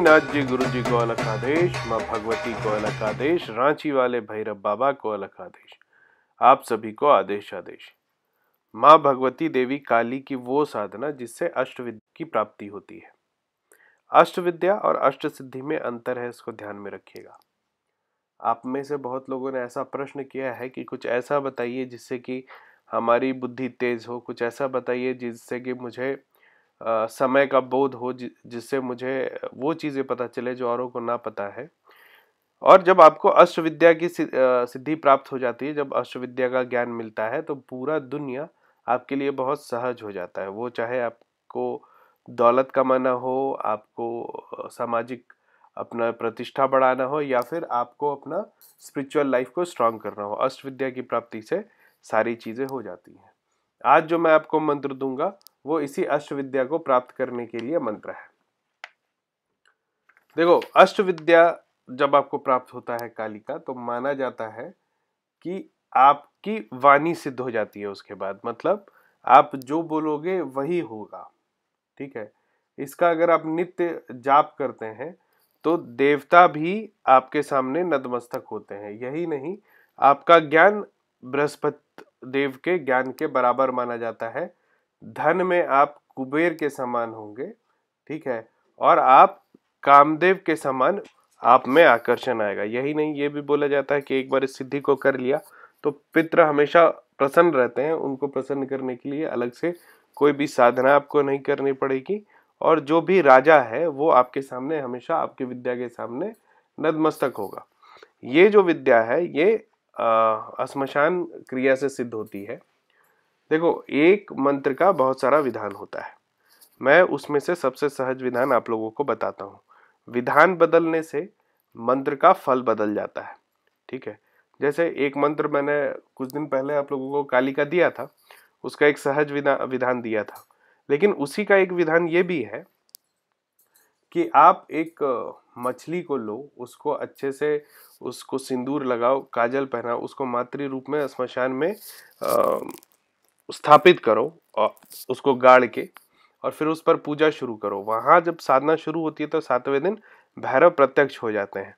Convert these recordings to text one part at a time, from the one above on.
जी गुरु जी को अलग आदेश माँ भगवती को अलग आदेश रांची वाले भैरव बाबा को अलग आदेश आप सभी को आदेश आदेश माँ भगवती देवी काली की वो साधना जिससे अष्टविद्या की प्राप्ति होती है अष्ट विद्या और अष्ट सिद्धि में अंतर है इसको ध्यान में रखिएगा आप में से बहुत लोगों ने ऐसा प्रश्न किया है कि कुछ ऐसा बताइए जिससे कि हमारी बुद्धि तेज हो कुछ ऐसा बताइए जिससे कि मुझे समय का बोध हो जिससे मुझे वो चीज़ें पता चले जो औरों को ना पता है और जब आपको अष्टविद्या की सिद्धि प्राप्त हो जाती है जब अष्टविद्या का ज्ञान मिलता है तो पूरा दुनिया आपके लिए बहुत सहज हो जाता है वो चाहे आपको दौलत कमाना हो आपको सामाजिक अपना प्रतिष्ठा बढ़ाना हो या फिर आपको अपना स्पिरिचुअल लाइफ को स्ट्रांग करना हो अष्टविद्या की प्राप्ति से सारी चीज़ें हो जाती हैं आज जो मैं आपको मंत्र दूंगा वो इसी अष्ट विद्या को प्राप्त करने के लिए मंत्र है देखो अष्ट विद्या जब आपको प्राप्त होता है काली का तो माना जाता है कि आपकी वाणी सिद्ध हो जाती है उसके बाद मतलब आप जो बोलोगे वही होगा ठीक है इसका अगर आप नित्य जाप करते हैं तो देवता भी आपके सामने नतमस्तक होते हैं यही नहीं आपका ज्ञान बृहस्पति देव के ज्ञान के बराबर माना जाता है धन में आप कुबेर के समान होंगे ठीक है और आप कामदेव के समान आप में आकर्षण आएगा यही नहीं ये भी बोला जाता है कि एक बार इस सिद्धि को कर लिया तो पित्र हमेशा प्रसन्न रहते हैं उनको प्रसन्न करने के लिए अलग से कोई भी साधना आपको नहीं करनी पड़ेगी और जो भी राजा है वो आपके सामने हमेशा आपकी विद्या के सामने नतमस्तक होगा ये जो विद्या है ये अः क्रिया से सिद्ध होती है देखो एक मंत्र का बहुत सारा विधान होता है मैं उसमें से सबसे सहज विधान आप लोगों को बताता हूँ विधान बदलने से मंत्र का फल बदल जाता है ठीक है जैसे एक मंत्र मैंने कुछ दिन पहले आप लोगों को काली का दिया था उसका एक सहज विधान विधान दिया था लेकिन उसी का एक विधान ये भी है कि आप एक मछली को लो उसको अच्छे से उसको सिंदूर लगाओ काजल पहनाओ उसको मातृ रूप में स्मशान में स्थापित करो और उसको गाड़ के और फिर उस पर पूजा शुरू करो वहाँ जब साधना शुरू होती है तो सातवें दिन भैरव प्रत्यक्ष हो जाते हैं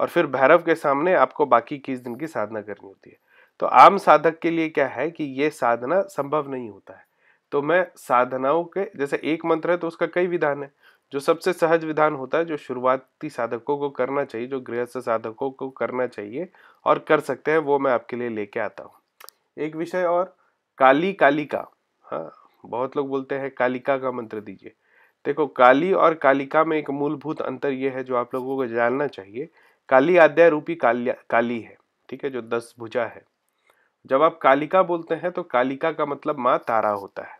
और फिर भैरव के सामने आपको बाकी इक्कीस दिन की साधना करनी होती है तो आम साधक के लिए क्या है कि ये साधना संभव नहीं होता है तो मैं साधनाओं के जैसे एक मंत्र है तो उसका कई विधान है जो सबसे सहज विधान होता है जो शुरुआती साधकों को करना चाहिए जो गृहस्थ साधकों को करना चाहिए और कर सकते हैं वो मैं आपके लिए लेके आता हूँ एक विषय और काली कालिका हाँ बहुत लोग बोलते हैं कालिका का मंत्र दीजिए देखो काली और कालिका में एक मूलभूत अंतर यह है जो आप लोगों को जानना चाहिए काली आद्या रूपी काली काली है ठीक है जो दस भुजा है जब आप कालिका बोलते हैं तो कालिका का मतलब माँ तारा होता है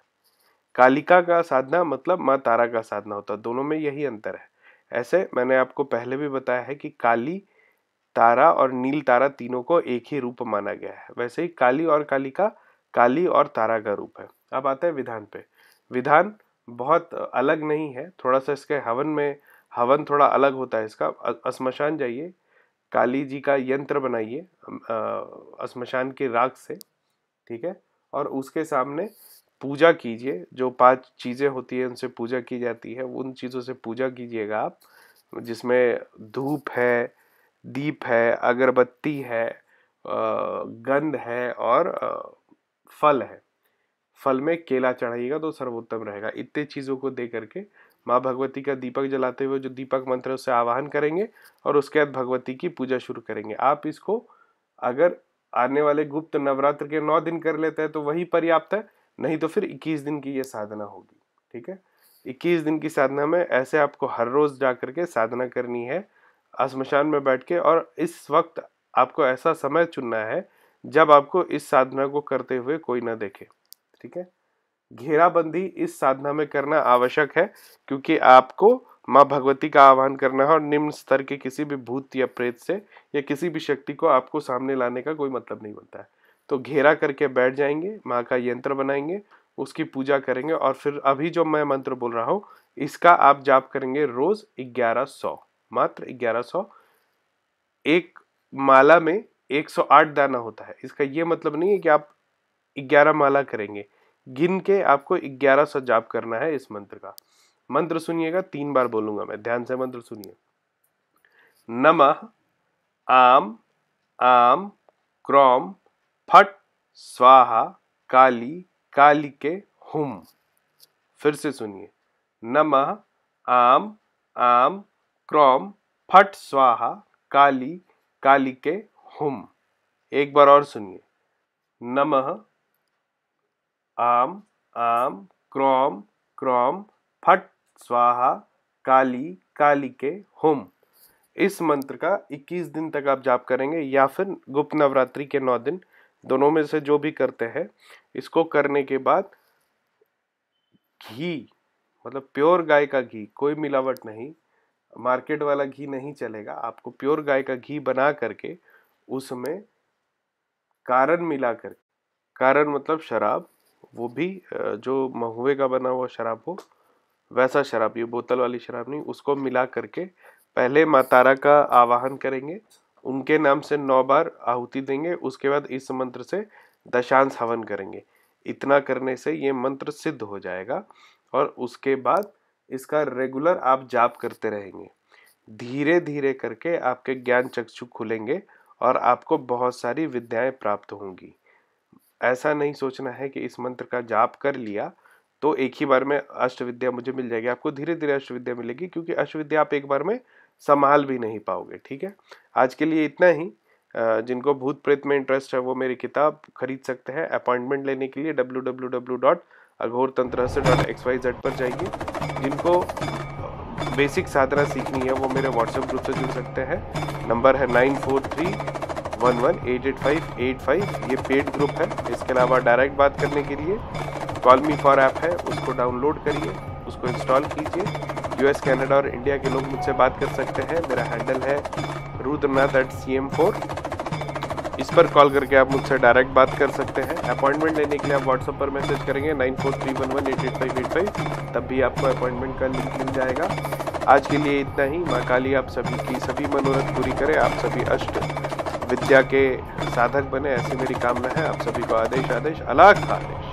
कालिका का साधना मतलब माँ तारा का साधना होता है दोनों में यही अंतर है ऐसे मैंने आपको पहले भी बताया है कि काली तारा और नील तारा तीनों को एक ही रूप माना गया है वैसे ही काली और कालिका काली और तारा का रूप है अब आता है विधान पे विधान बहुत अलग नहीं है थोड़ा सा इसके हवन में हवन थोड़ा अलग होता है इसका अस्मशान जाइए काली जी का यंत्र बनाइए अस्मशान के राग से ठीक है और उसके सामने पूजा कीजिए जो पांच चीज़ें होती है उनसे पूजा की जाती है उन चीज़ों से पूजा कीजिएगा आप जिसमें धूप है दीप है अगरबत्ती है गंध है और फल है फल में केला चढ़ाइएगा तो सर्वोत्तम रहेगा इतने चीज़ों को दे करके माँ भगवती का दीपक जलाते हुए जो दीपक मंत्र है उससे आवाहन करेंगे और उसके बाद भगवती की पूजा शुरू करेंगे आप इसको अगर आने वाले गुप्त नवरात्र के नौ दिन कर लेते हैं तो वही पर्याप्त है नहीं तो फिर इक्कीस दिन की ये साधना होगी ठीक है इक्कीस दिन की साधना में ऐसे आपको हर रोज़ जा करके साधना करनी है शमशान में बैठ के और इस वक्त आपको ऐसा समय चुनना है जब आपको इस साधना को करते हुए कोई ना देखे ठीक है घेराबंदी इस साधना में करना आवश्यक है क्योंकि आपको माँ भगवती का आह्वान करना है और निम्न स्तर के किसी भी भूत या प्रेत से या किसी भी शक्ति को आपको सामने लाने का कोई मतलब नहीं बनता है तो घेरा करके बैठ जाएंगे माँ का यंत्र बनाएंगे उसकी पूजा करेंगे और फिर अभी जो मैं मंत्र बोल रहा हूँ इसका आप जाप करेंगे रोज ग्यारह सौ मात्र ग्यारह सौ एक माला में 108 दाना होता है इसका ये मतलब नहीं है कि आप 11 माला करेंगे गिन के आपको 1100 जाप करना है इस मंत्र का मंत्र सुनिएगा तीन बार बोलूंगा मैं ध्यान से मंत्र सुनिए नमः आम आम क्रोम फट स्वाहा काली काली के हुम फिर से सुनिए नमः आम आम क्रोम फट स्वाहा काली काली के हुम एक बार और सुनिए नमः आम आम क्रोम क्रोम फट स्वाहा काली काली के हुम इस मंत्र का 21 दिन तक आप जाप करेंगे या फिर गुप्त नवरात्रि के नौ दिन दोनों में से जो भी करते हैं इसको करने के बाद घी मतलब प्योर गाय का घी कोई मिलावट नहीं मार्केट वाला घी नहीं चलेगा आपको प्योर गाय का घी बना करके उसमें कारण मिला कर कारण मतलब शराब वो भी जो महुए का बना हुआ शराब हो वैसा शराब ये बोतल वाली शराब नहीं उसको मिला करके पहले मातारा का आवाहन करेंगे उनके नाम से नौ बार आहुति देंगे उसके बाद इस मंत्र से दशांश हवन करेंगे इतना करने से ये मंत्र सिद्ध हो जाएगा और उसके बाद इसका रेगुलर आप जाप करते रहेंगे धीरे धीरे करके आपके ज्ञान चक्षु खुलेंगे और आपको बहुत सारी विद्याएं प्राप्त होंगी ऐसा नहीं सोचना है कि इस मंत्र का जाप कर लिया तो एक ही बार में अष्ट विद्या मुझे मिल जाएगी आपको धीरे धीरे अष्ट विद्या मिलेगी क्योंकि अष्ट विद्या आप एक बार में संभाल भी नहीं पाओगे ठीक है आज के लिए इतना ही जिनको भूत प्रेत में इंटरेस्ट है वो मेरी किताब खरीद सकते हैं अपॉइंटमेंट लेने के लिए W W W dot Aghor Tantra dot x Y Z पर जाइए जिनको बेसिक साधना सीखनी है वो मेरे व्हाट्सएप ग्रुप से जुड़ सकते हैं नंबर है nine four three one one eight eight five eight five ये पेड ग्रुप है इसके अलावा डायरेक्ट बात करने के लिए कॉल मी फॉर ऐप है उसको डाउनलोड करिए उसको इंस्टॉल कीजिए यूएस कनाडा और इंडिया के लोग मुझसे बात कर सकते हैं मेरा हैंडल है Rudranath at C M four इस पर कॉल करके आप मुझसे डायरेक्ट बात कर सकते हैं अपॉइंटमेंट लेने के लिए आप व्हाट्सअप पर मैसेज करेंगे nine four three one one eight eight five eight five तब भी आपको अपॉइंटमेंट का लिंक मिल जाएगा आज के लिए इतना ही माँ काली आप सभी की सभी मनोरथ पूरी करें आप सभी अष्ट विद्या के साधक बने ऐसी मेरी कामना है आप सभी को आदेश आदेश अलाख आदेश